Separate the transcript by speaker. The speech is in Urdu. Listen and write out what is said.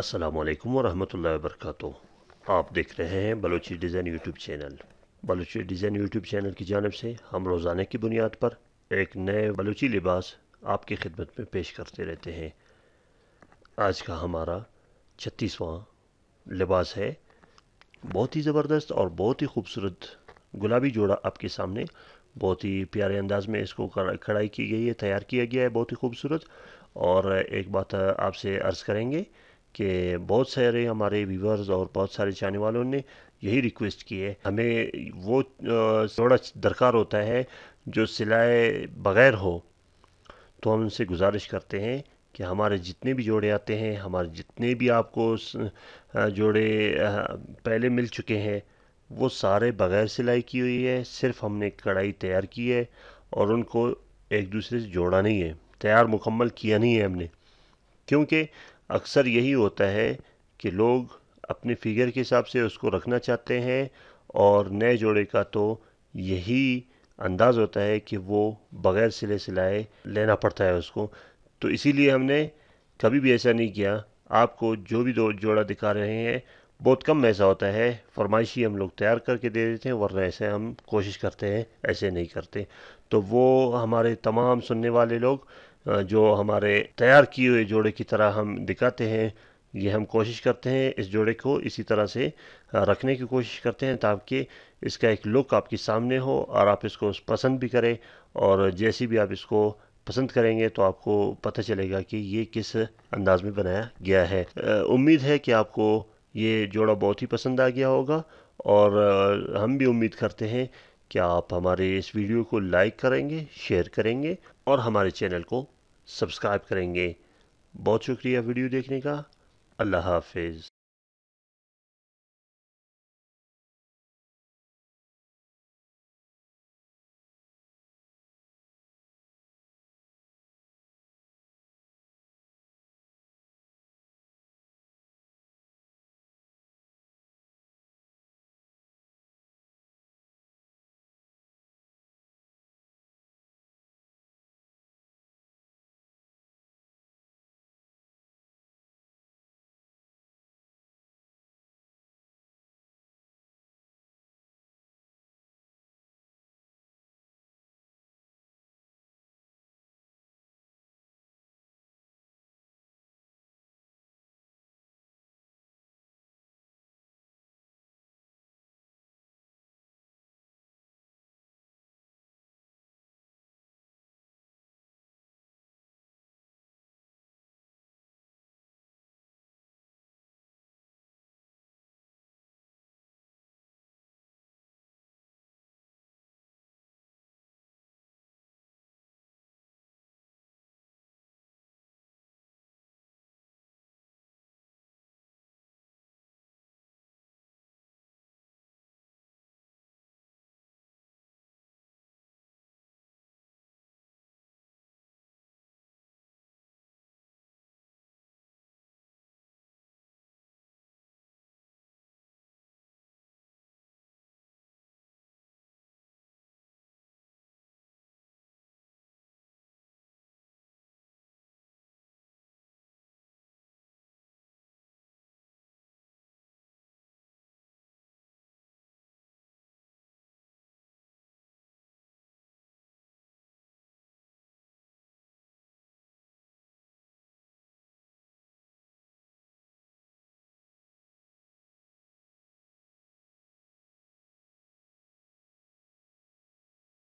Speaker 1: السلام علیکم ورحمۃ اللہ وبرکاتہ آپ دیکھ رہے ہیں Balochi design YouTube channel Balochi design YouTube channel کی جانب سے ہم روزانہ کی بنیاد پر ایک نئے بلوچی لباس آپ کی خدمت میں پیش کرتے رہتے ہیں آج کا ہمارا چھتیسواں لباس ہے بہت ہی زبردست اور بہت ہی خوبصورت گلابی جوڑا آپ کے سامنے بہت ہی پیارے انداز میں اس کو کڑھائی کی گئی ہے تیار کیا گیا ہے بہت ہی خوبصورت اور ایک بات آپ سے عرض کریں گے کہ بہت سارے ہمارے ویورز اور بہت سارے چاہنے والوں نے یہی ریکویسٹ کی ہے ہمیں وہ تھوڑا درکار ہوتا ہے جو سلائے بغیر ہو تو ہم ان سے گزارش کرتے ہیں کہ ہمارے جتنے بھی جوڑے آتے ہیں ہمارے جتنے بھی آپ کو جوڑے پہلے مل چکے ہیں وہ سارے بغیر سلائی کی ہوئی ہے صرف ہم نے کڑھائی تیار کی ہے اور ان کو ایک دوسرے سے جوڑا نہیں ہے تیار مکمل کیا نہیں ہے ہم نے کیونکہ اکثر یہی ہوتا ہے کہ لوگ اپنے فگر کے حساب سے اس کو رکھنا چاہتے ہیں اور نئے جوڑے کا تو یہی انداز ہوتا ہے کہ وہ بغیر سلے سلائے لینا پڑتا ہے اس کو تو اسی لیے ہم نے کبھی بھی ایسا نہیں کیا آپ کو جو بھی دو جوڑا دکھا رہے ہیں بہت کم ایسا ہوتا ہے فرمائشی ہم لوگ تیار کر کے دے دیتے ہیں ورنہ ایسے ہم کوشش کرتے ہیں ایسے نہیں کرتے تو وہ ہمارے تمام سننے والے لوگ جو ہمارے تیار کیے ہوئے جوڑے کی طرح ہم دکھاتے ہیں یہ ہم کوشش کرتے ہیں اس جوڑے کو اسی طرح سے رکھنے کی کوشش کرتے ہیں تاکہ اس کا ایک لک آپ کے سامنے ہو اور آپ اس کو پسند بھی کریں اور جیسی بھی آپ اس کو پسند کریں گے تو آپ کو پتہ چلے گا کہ یہ کس انداز میں بنایا گیا ہے امید ہے کہ آپ کو یہ جوڑا بہت ہی پسند آ گیا ہوگا اور ہم بھی امید کرتے ہیں کہ آپ ہمارے اس ویڈیو کو لائک کریں گے شیئر کریں گے اور ہمارے چینل کو سبسکرائب کریں گے بہت شکریہ ویڈیو دیکھنے کا اللہ حافظ